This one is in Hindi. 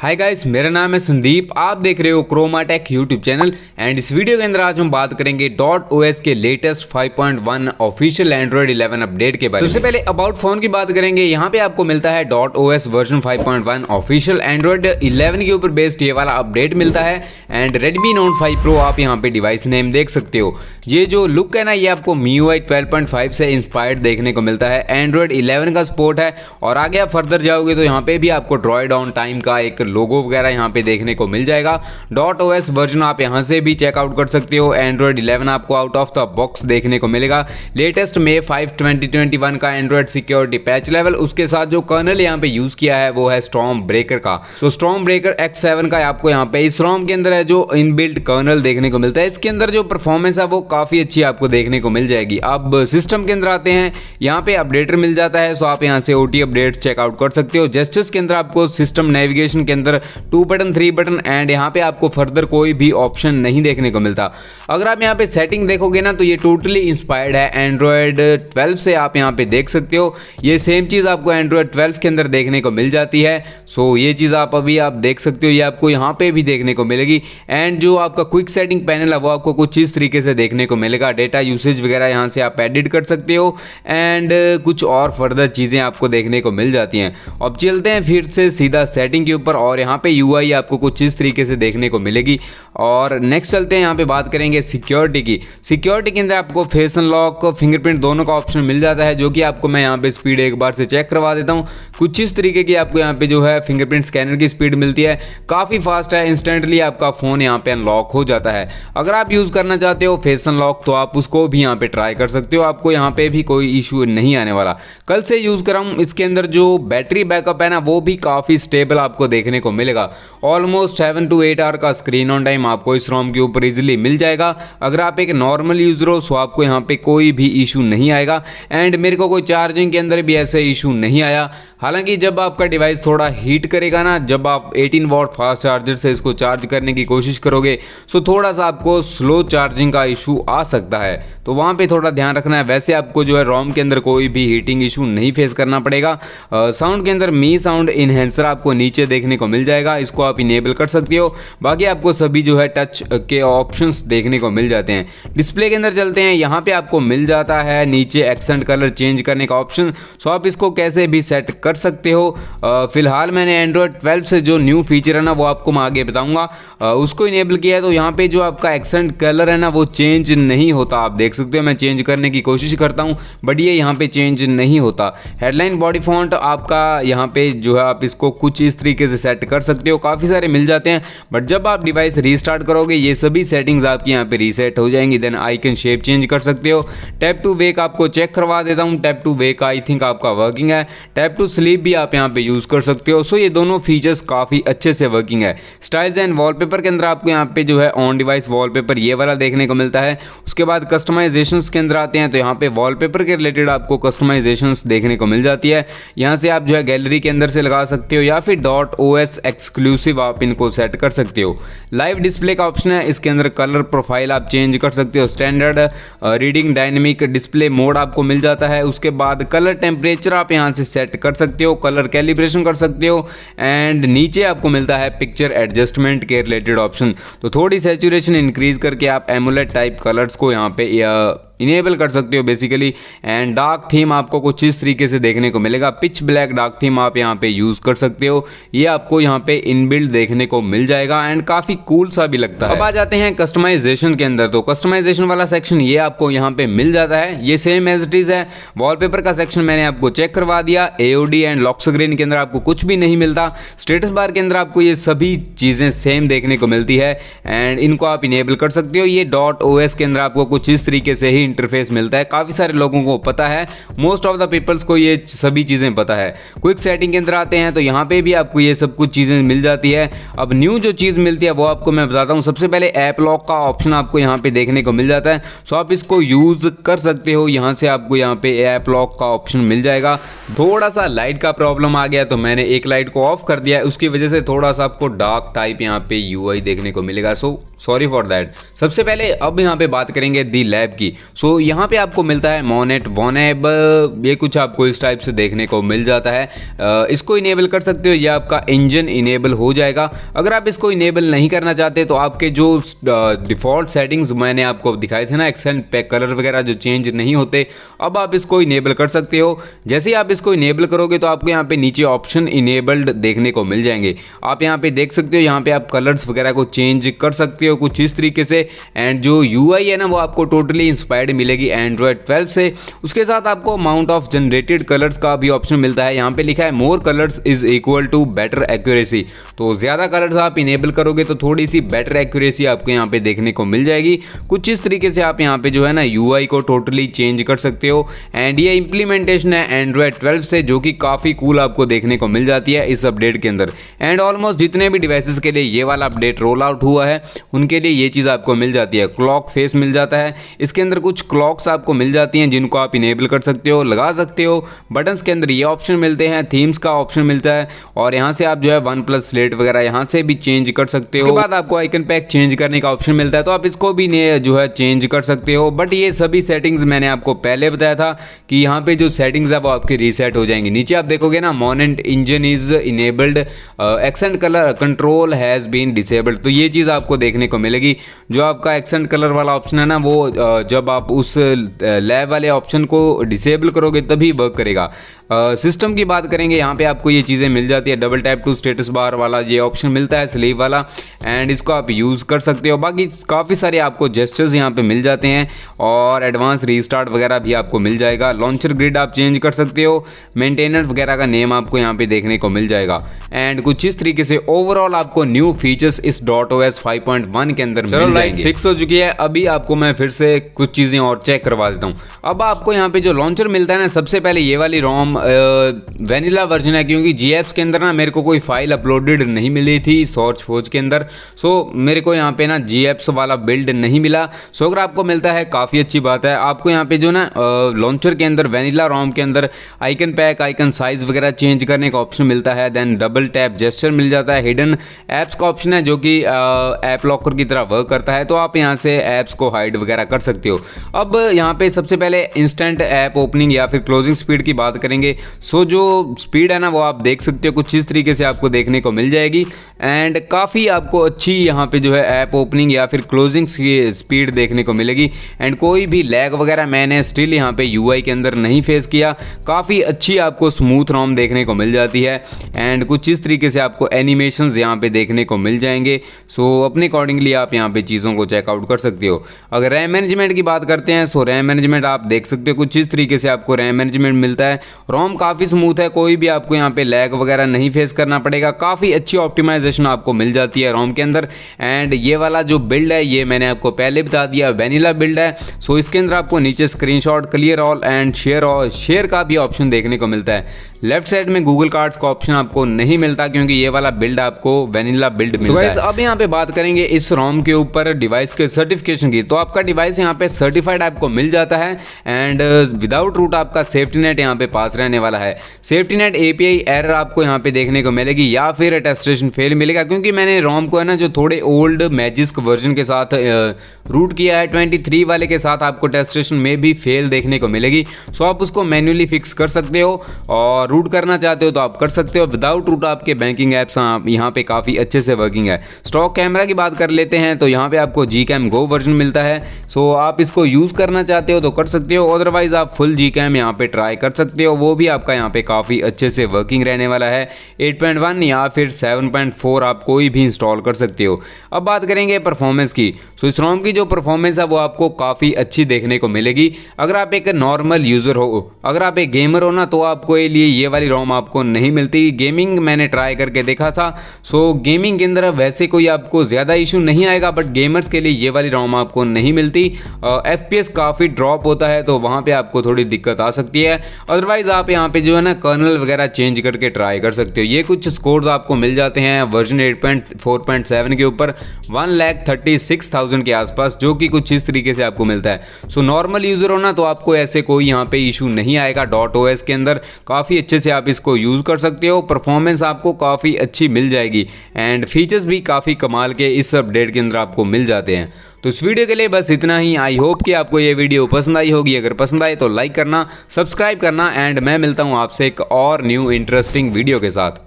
हाय गाइस मेरा नाम है संदीप आप देख रहे हो क्रोमाटेक यूट्यूब चैनल एंड इस वीडियो के अंदर आज हम बात करेंगे डॉट ओ के लेटेस्ट 5.1 ऑफिशियल एंड्रॉयड 11 अपडेट के बारे में सबसे पहले अबाउट फोन की बात करेंगे यहाँ पे आपको मिलता है dot O version 5.1 official Android 11 के ऊपर बेस्ड ये वाला अपडेट मिलता है and Redmi Note five Pro आप यहाँ पे डिवाइस नेम देख सकते हो ये जो लुक है ना ये आपको मी ओ से इंस्पायर्ड देखने को मिलता है एंड्रॉयड इलेवन का सपोर्ट है और आगे आप फर्दर जाओगे तो यहाँ पे भी आपको ड्रॉय डाउन टाइम का एक लोगो वगैरह यहाँ पे देखने को मिल जाएगा डॉट ओ वर्जन आप यहाँ से भी चेकआउट कर सकते हो एंड्रॉयड इलेवन आपको आउट ऑफ द बॉक्स देखने को मिलेगा लेटेस्ट मे फाइव ट्वेंटी का एंड्रॉयड सिक्योरिटी पैच लेवल उसके साथ जो कर्नल यहाँ पे यूज किया है वो है स्ट्रॉन्ग ब्रेकर का तो स्ट्रॉन्ग ब्रेकर एक्स का आपको यहाँ पे इस रॉम के अंदर है जो इनबिल्ट कर्नल देखने को मिलता है इसके अंदर जो परफॉर्मेंस है वो काफी अच्छी आपको देखने को मिल जाएगी अब सिस्टम के अंदर आते हैं यहाँ पे अपडेटर मिल जाता है सो आप यहाँ से ओटी अपडेट्स चेकआउट कर सकते हो जस्टिस के अंदर आपको सिस्टम नेविगेशन के अंदर two button three button and यहाँ पे आपको फर्दर कोई भी ऑप्शन नहीं देखने को मिलता अगर आप यहाँ पे सेटिंग देखोगे ना तो ये टोटली इंस्पायर्ड है एंड्रॉयड 12 से आप यहाँ पे देख सकते हो ये सेम चीज़ आपको एंड्रॉयड 12 के अंदर देखने को मिल जाती है सो ये चीज़ आप अभी आप देख सकते हो ये आपको यहाँ पे भी देखने को मिलेगी एंड जो आपका क्विक सेटिंग पैनल है वो आपको कुछ इस तरीके से देखने को मिलेगा डेटा यूसेज वगैरह यहाँ से आप एडिट कर सकते हो एंड कुछ और फर्दर चीज़ें आपको देखने को मिल जाती हैं अब चलते हैं फिर से सीधा सेटिंग के ऊपर और यहाँ पे यू आपको कुछ इस तरीके से देखने को मिलेगी और नेक्स्ट चलते हैं यहाँ पे बात करेंगे सिक्योरिटी की सिक्योरिटी के अंदर आपको फेस लॉक फिंगरप्रिंट दोनों का ऑप्शन मिल जाता है जो कि आपको मैं यहाँ पे स्पीड एक बार से चेक करवा देता हूँ कुछ इस तरीके की आपको यहाँ पे जो है फिंगरप्रिंट स्कैनर की स्पीड मिलती है काफ़ी फास्ट है इंस्टेंटली आपका फ़ोन यहाँ पर अनलॉक हो जाता है अगर आप यूज़ करना चाहते हो फेस अनलॉक तो आप उसको भी यहाँ पर ट्राई कर सकते हो आपको यहाँ पर भी कोई इशू नहीं आने वाला कल से यूज़ कराऊँ इसके अंदर जो बैटरी बैकअप है ना वो भी काफ़ी स्टेबल आपको देखने देखने को मिलेगा almost seven to eight hour का स्क्रीन ऑन टाइम आपको इस रोम के ऊपर इजिली मिल जाएगा अगर आप एक नॉर्मल यूज़र हो सो तो आपको यहाँ पे कोई भी इशू नहीं आएगा एंड मेरे को कोई चार्जिंग के अंदर भी ऐसे इशू नहीं आया हालांकि जब आपका डिवाइस थोड़ा हीट करेगा ना जब आप 18 वॉट फास्ट चार्जर से इसको चार्ज करने की कोशिश करोगे सो तो थोड़ा सा आपको स्लो चार्जिंग का इशू आ सकता है तो वहाँ पे थोड़ा ध्यान रखना है वैसे आपको जो है रोम के अंदर कोई भी हीटिंग इशू नहीं फेस करना पड़ेगा साउंड के अंदर मी साउंड इन्हेंसर आपको नीचे देखने को मिल जाएगा इसको आप इनेबल कर सकते हो बाकी आपको सभी जो है टच के ऑप्शन देखने को मिल जाते हैं डिस्प्ले के अंदर चलते हैं यहाँ पर आपको मिल जाता है नीचे एक्सेंट कलर चेंज करने का ऑप्शन सो आप इसको कैसे भी सेट कर सकते हो फिलहाल मैंने एंड्रॉयड 12 से जो न्यू फीचर है ना वो आपको मैं आगे बताऊंगा उसको इनेबल किया है तो यहाँ पे जो आपका एक्सेंट कलर है ना वो चेंज नहीं होता आप देख सकते हो मैं चेंज करने की कोशिश करता हूँ बट ये यहाँ पे चेंज नहीं होता हेडलाइन बॉडी फॉन्ट आपका यहाँ पे जो है आप इसको कुछ इस तरीके से सेट कर सकते हो काफ़ी सारे मिल जाते हैं बट जब आप डिवाइस रीस्टार्ट करोगे ये सभी सेटिंग्स आपकी यहाँ पे रीसेट हो जाएंगी देन आइकन शेप चेंज कर सकते हो टैप टू वेक आपको चेक करवा देता हूँ tap to wake I think आपका वर्किंग है टैप टू स्लीप भी आप यहाँ पे यूज़ कर सकते हो सो ये दोनों फीचर्स काफ़ी अच्छे से वर्किंग है स्टाइल्स एंड वॉलपेपर के अंदर आपको यहाँ पे जो है ऑन डिवाइस वॉलपेपर ये वाला देखने को मिलता है उसके बाद कस्टमाइजेशन के अंदर आते हैं तो यहाँ पे वॉलपेपर के रिलेटेड आपको कस्टमाइजेशन देखने को मिल जाती है यहाँ से आप जो है गैलरी के अंदर से लगा सकते हो या फिर डॉट ओ एस एक्सक्लूसिव आप इनको सेट कर सकते हो लाइव डिस्प्ले का ऑप्शन है इसके अंदर कलर प्रोफाइल आप चेंज कर सकते हो standard reading dynamic display mode आपको मिल जाता है उसके बाद कलर टेम्परेचर आप यहाँ से सेट कर सकते सकते हो कलर कैलिब्रेशन कर सकते हो एंड नीचे आपको मिलता है पिक्चर एडजस्टमेंट के रिलेटेड ऑप्शन तो थोड़ी सेचुरेशन इंक्रीज करके आप एमुलेट टाइप कलर्स को यहाँ पे इनेबल कर सकते हो बेसिकली एंड डार्क थीम आपको कुछ इस तरीके से देखने को मिलेगा पिच ब्लैक डार्क थीम आप यहाँ पे यूज़ कर सकते हो ये आपको यहाँ पे इनबिल्ड देखने को मिल जाएगा एंड काफ़ी कूल सा भी लगता है अब आ जाते हैं कस्टमाइजेशन के अंदर तो कस्टमाइजेशन वाला सेक्शन ये आपको यहाँ पे मिल जाता है ये सेम एज इट इज़ है वॉलपेपर का सेक्शन मैंने आपको चेक करवा दिया एओडी एंड लॉक्सग्रीन के अंदर आपको कुछ भी नहीं मिलता स्टेटस बार के अंदर आपको ये सभी चीज़ें सेम देखने को मिलती है एंड इनको आप इनेबल कर सकते हो ये डॉट ओ के अंदर आपको कुछ इस तरीके से ही इंटरफेस मिलता है काफ़ी सारे लोगों को पता है मोस्ट ऑफ द पीपल्स को ये सभी चीज़ें पता है क्विक सेटिंग के अंदर आते हैं तो यहाँ पे भी आपको ये सब कुछ चीज़ें मिल जाती है अब न्यू जो चीज़ मिलती है वो आपको मैं बताता हूँ सबसे पहले ऐप लॉक का ऑप्शन आपको यहाँ पे देखने को मिल जाता है सो आप इसको यूज़ कर सकते हो यहाँ से आपको यहाँ पे ऐप लॉक का ऑप्शन मिल जाएगा थोड़ा सा लाइट का प्रॉब्लम आ गया तो मैंने एक लाइट को ऑफ कर दिया उसकी वजह से थोड़ा सा आपको डार्क टाइप यहाँ पे यू देखने को मिलेगा सो सॉरी फॉर दैट सबसे पहले अब यहाँ पे बात करेंगे दी लैब की सो so, यहाँ पे आपको मिलता है मोनेट वॉनेब ये कुछ आपको इस टाइप से देखने को मिल जाता है इसको इनेबल कर सकते हो या आपका इंजन इनेबल हो जाएगा अगर आप इसको इनेबल नहीं करना चाहते तो आपके जो डिफ़ॉल्ट सेटिंग्स मैंने आपको दिखाए थे ना एक्सेंट पैक कलर वगैरह जो चेंज नहीं होते अब आप इसको इनेबल कर सकते हो जैसे ही आप इसको इनेबल करोगे तो आपको यहाँ पे नीचे ऑप्शन इनेबल्ड देखने को मिल जाएंगे आप यहाँ पे देख सकते हो यहाँ पे आप कलर्स वगैरह को चेंज कर सकते हो कुछ इस तरीके से एंड जो यू है ना वो आपको टोटली इंस्पायर साइड मिलेगी एंड्रॉयड ट्वेल्व से उसके साथ आपको अमाउंट ऑफ जनरेटेड कलर्स का भी ऑप्शन मिलता है यहाँ पे लिखा है more colours is equal to better accuracy तो ज़्यादा कलर्स आप इनेबल करोगे तो थोड़ी सी बेटर एक्यूरेसी आपको यहाँ पे देखने को मिल जाएगी कुछ इस तरीके से आप यहाँ पे जो है ना यू को टोटली चेंज कर सकते हो एंड ये इंप्लीमेंटेशन है एंड्रॉयड ट्वेल्व से जो कि काफ़ी कूल आपको देखने को मिल जाती है इस अपडेट के अंदर एंड ऑलमोस्ट जितने भी डिवाइसेस के लिए ये वाला अपडेट रोल आउट हुआ है उनके लिए ये चीज़ आपको मिल जाती है क्लॉक फेस मिल जाता है इसके अंदर कुछ कुछ क्लॉक्स आपको मिल जाती हैं जिनको आप इनेबल कर सकते हो लगा सकते हो बटन्स के अंदर ये ऑप्शन मिलते हैं थीम्स का ऑप्शन मिलता है और यहाँ से आप जो है वन प्लस स्लेट वगैरह यहाँ से भी चेंज कर सकते हो बाद आपको आइकन पैक चेंज करने का ऑप्शन मिलता है तो आप इसको भी जो है चेंज कर सकते हो बट ये सभी सेटिंग्स मैंने आपको पहले बताया था कि यहाँ पर जो सेटिंग्स है वो आपकी रीसेट हो जाएंगी नीचे आप देखोगे ना Monet engine is enabled accent colour control has been disabled तो ये चीज़ आपको देखने को मिलेगी जो आपका एक्सेंट कलर वाला ऑप्शन है ना वो uh, जब आप आप उस लैब वाले ऑप्शन को डिसेबल करोगे तभी वर्क करेगा सिस्टम की बात करेंगे यहाँ पे आपको ये चीज़ें मिल जाती है double tap to status bar वाला ये ऑप्शन मिलता है स्लीव वाला एंड इसको आप यूज़ कर सकते हो बाकी काफ़ी सारे आपको जेस्टर्स यहाँ पे मिल जाते हैं और एडवांस रीस्टार्ट वगैरह भी आपको मिल जाएगा लॉन्चर ग्रिड आप चेंज कर सकते हो मेंटेनर वगैरह का नेम आपको यहाँ पे देखने को मिल जाएगा एंड कुछ इस तरीके से ओवरऑल आपको न्यू फीचर्स इस dot O S five point one के अंदर मिल जाएंगे फिक्स हो चुकी है अभी आपको मैं फिर से कुछ चीजें और चेक करवा देता हूँ अब आपको यहाँ पे जो लॉन्चर मिलता है ना सबसे पहले ये वाली रोम वेनिला वर्जन है क्योंकि जी के अंदर ना मेरे को कोई फाइल अपलोडेड नहीं मिली थी सॉर्च फोज के अंदर सो मेरे को यहाँ पे ना जी एप्स वाला बिल्ड नहीं मिला सो अगर आपको मिलता है काफ़ी अच्छी बात है आपको यहाँ पे जो ना लॉन्चर के अंदर वेनिला रोम के अंदर आइकन पैक आइकन साइज वगैरह चेंज करने का ऑप्शन मिलता है then double double tap gesture मिल जाता है हिडन ऐप्स का ऑप्शन है जो कि ऐप लॉकर की तरह वर्क करता है तो आप यहाँ से ऐप्स को हाइड वगैरह कर सकते हो अब यहाँ पे सबसे पहले इंस्टेंट ऐप ओपनिंग या फिर क्लोजिंग स्पीड की बात करेंगे सो जो स्पीड है ना वो आप देख सकते हो कुछ इस तरीके से आपको देखने को मिल जाएगी एंड काफ़ी आपको अच्छी यहाँ पर जो है ऐप ओपनिंग या फिर क्लोजिंग स्पीड देखने को मिलेगी एंड कोई भी लैग वगैरह मैंने स्टिल यहाँ पे यू के अंदर नहीं फेस किया काफ़ी अच्छी आपको स्मूथ रॉम देखने को मिल जाती है एंड कुछ जिस तरीके से आपको एनिमेशन यहाँ पे देखने को मिल जाएंगे सो अपने अकॉर्डिंगली आप यहाँ पे चीज़ों को चेकआउट कर सकते हो अगर रैम मैनेजमेंट की बात करते हैं सो रैम मैनेजमेंट आप देख सकते हो कुछ जिस तरीके से आपको रैम मैनेजमेंट मिलता है रोम काफ़ी स्मूथ है कोई भी आपको यहाँ पे लैग वगैरह नहीं फेस करना पड़ेगा काफ़ी अच्छी ऑप्टिमाइजेशन आपको मिल जाती है रोम के अंदर एंड ये वाला जो बिल्ड है ये मैंने आपको पहले बता दिया वेनिला बिल्ड है सो so, इसके अंदर आपको नीचे screen clear all and share all share का भी ऑप्शन देखने को मिलता है लेफ्ट साइड में गूगल कार्ड्स का ऑप्शन आपको नहीं नहीं मिलता क्योंकि ये वाला बिल्ड आपको वेनिला बिल्ड मिलता है अब यहाँ पे बात करेंगे इस रोम के ऊपर डिवाइस के सर्टिफिकेशन की तो आपका डिवाइस यहाँ पे सर्टिफाइड आपको मिल जाता है एंड विदाउट रूट आपका सेफ्टी नेट यहाँ पे पास रहने वाला है सेफ्टी नेट एपीआई एरर आपको यहाँ पे देखने को मिलेगी या फिर अटेस्ट्रेशन फेल मिलेगा क्योंकि मैंने रोम को है ना जो थोड़े ओल्ड मैजिस्क वर्जन के साथ रूट uh, किया है 23 वाले के साथ आपको टेस्ट्रेशन में भी फेल देखने को मिलेगी सो आप उसको मैन्युअली फिक्स कर सकते हो और रूट करना चाहते हो तो आप कर सकते हो विदाउट रूट आपके बैंकिंग ऐप्स हाँ, यहाँ पे काफ़ी अच्छे से वर्किंग है स्टॉक कैमरा की बात कर लेते हैं तो यहाँ पे आपको जी कैम गो वर्जन मिलता है सो आप इसको यूज़ करना चाहते हो तो कर सकते हो अदरवाइज़ आप फुल जी कैम यहाँ पे ट्राई कर सकते हो वो भी आपका यहाँ पे काफ़ी अच्छे से वर्किंग रहने वाला है 8.1 या फिर 7.4 आप कोई भी इंस्टॉल कर सकते हो अब बात करेंगे परफॉर्मेंस की सो इस रॉम की जो परफॉर्मेंस है वो आपको काफ़ी अच्छी देखने को मिलेगी अगर आप एक नॉर्मल यूज़र हो अगर आप एक गेमर हो ना तो आपको ये लिए ये वाली रोम आपको नहीं मिलती गेमिंग मैंने मैंने ट्राई करके देखा था सो गेमिंग के अंदर वैसे कोई आपको ज़्यादा इशू नहीं आएगा बट गेमर्स के लिए ये वाली रॉम आपको नहीं मिलती एफ पी काफ़ी ड्रॉप होता है तो वहाँ पर आपको थोड़ी दिक्कत आ सकती है अदरवाइज़ आप यहाँ पर जो है ना कर्नल वगैरह चेंज करके ट्राई कर सकते हो ये कुछ स्कोर्स आपको मिल जाते हैं वर्जन एट के ऊपर वन के आसपास जो कि कुछ इस तरीके से आपको मिलता है सो नॉर्मल यूज़र हो ना तो आपको ऐसे कोई यहाँ पे इशू नहीं आएगा डॉट ओ के अंदर काफ़ी अच्छे से आप इसको यूज़ कर सकते हो परफॉर्मेंस आपको काफ़ी अच्छी मिल जाएगी एंड फीचर्स भी काफ़ी कमाल के इस अपडेट के अंदर आपको मिल जाते हैं तो इस वीडियो के लिए बस इतना ही आई होप कि आपको ये वीडियो पसंद आई होगी अगर पसंद आए तो लाइक करना सब्सक्राइब करना एंड मैं मिलता हूँ आपसे एक और न्यू इंटरेस्टिंग वीडियो के साथ